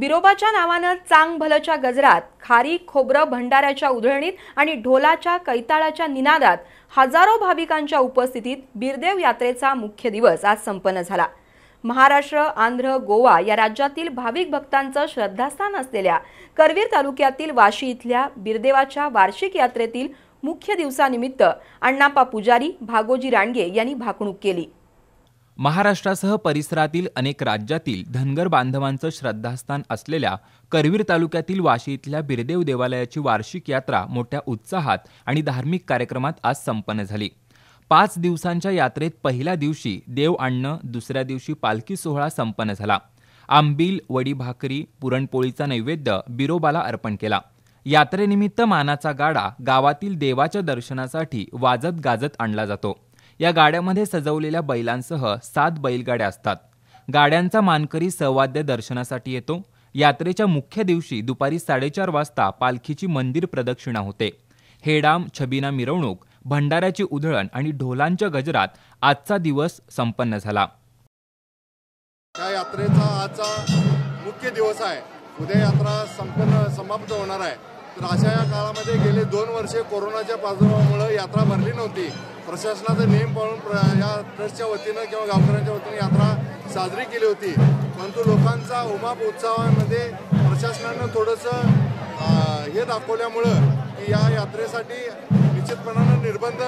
बिरोबाच्या नावानं चांग भलच्या गजरात खारी खोबरं भंडाऱ्याच्या उधळणीत आणि ढोलाच्या कैताळाच्या निनादात हजारो भाविकांच्या उपस्थितीत बिरदेव यात्रेचा मुख्य दिवस आज संपन्न झाला महाराष्ट्र आंध्र गोवा या राज्यातील भाविक भक्तांचं श्रद्धास्थान असलेल्या करवीर तालुक्यातील वाशी इथल्या बिरदेवाच्या वार्षिक यात्रेतील मुख्य दिवसानिमित्त अण्णापा पुजारी भागोजी रांडगे यांनी भाकणूक केली महाराष्ट्रासह परिसरातील अनेक राज्यातील धनगर बांधवांचं श्रद्धास्थान असलेल्या करवीर तालुक्यातील वाशी इथल्या बिरदेव देवालयाची वार्षिक यात्रा मोठ्या उत्साहात आणि धार्मिक कार्यक्रमात आज संपन्न झाली पाच दिवसांच्या यात्रेत पहिल्या दिवशी देव आणणं दुसऱ्या दिवशी पालखी सोहळा संपन्न झाला आंबील वडी भाकरी पुरणपोळीचा नैवेद्य बिरोबाला अर्पण केला यात्रेनिमित्त मानाचा गाडा गावातील देवाच्या दर्शनासाठी वाजत गाजत आणला जातो या गाड्यामध्ये सजवलेल्या बैलांसह सात बैलगाड्या असतात गाड्यांचा मानकरी सवाद्य दर्शनासाठी येतो यात्रेच्या मुख्य दिवशी दुपारी साडेचार वाजता पालखीची मंदिर प्रदक्षिणा होते हेडाम छबिना मिरवणूक भंडाऱ्याची उधळण आणि ढोलांच्या गजरात आजचा दिवस संपन्न झाला या यात्रेचा आजचा मुख्य दिवस आहे उद्या यात्रा संपन्न समाप्त होणार आहे तर अशा या काळामध्ये गेले दोन वर्षे कोरोनाच्या प्रादुर्भावामुळे यात्रा भरली नव्हती प्रशासनाचा नियम पाळून या ट्रस्टच्या वतीनं किंवा गावकऱ्यांच्या वतीनं यात्रा साजरी केली होती परंतु लोकांचा उमाप उत्सवामध्ये प्रशासनानं थोडंसं हे दाखवल्यामुळं की या यात्रेसाठी निश्चितपणानं निर्बंध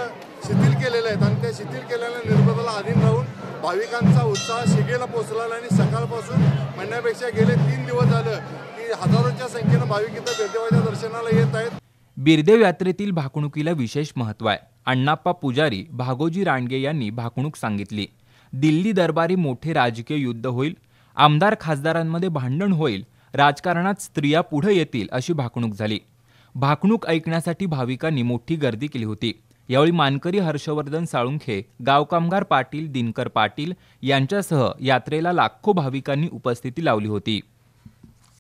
शिथिल केलेलं आहेत आणि त्या शिथिल केलेल्या निर्बंधाला अधीन राहून भाविकांचा उत्साह शिगेला पोचलेला आणि सकाळपासून म्हणण्यापेक्षा गेले तीन दिवस झालं की हजारोच्या संख्येनं भाविक इथं बिरदेवाच्या दर्शनाला येत आहेत बिरदेव यात्रेतील भाकणुकीला विशेष महत्व आहे अण्णाप्पा पुजारी भागोजी रांडगे यांनी भाकणूक सांगितली दिल्ली दरबारी मोठे राजकीय युद्ध होईल आमदार खासदारांमध्ये भांडण होईल राजकारणात स्त्रिया पुढे येतील अशी भाकणूक झाली भाकणूक ऐकण्यासाठी भाविकांनी मोठी गर्दी केली होती यावेळी मानकरी हर्षवर्धन साळुंखे गावकामगार पाटील दिनकर पाटील यांच्यासह यात्रेला लाखो भाविकांनी उपस्थिती लावली होती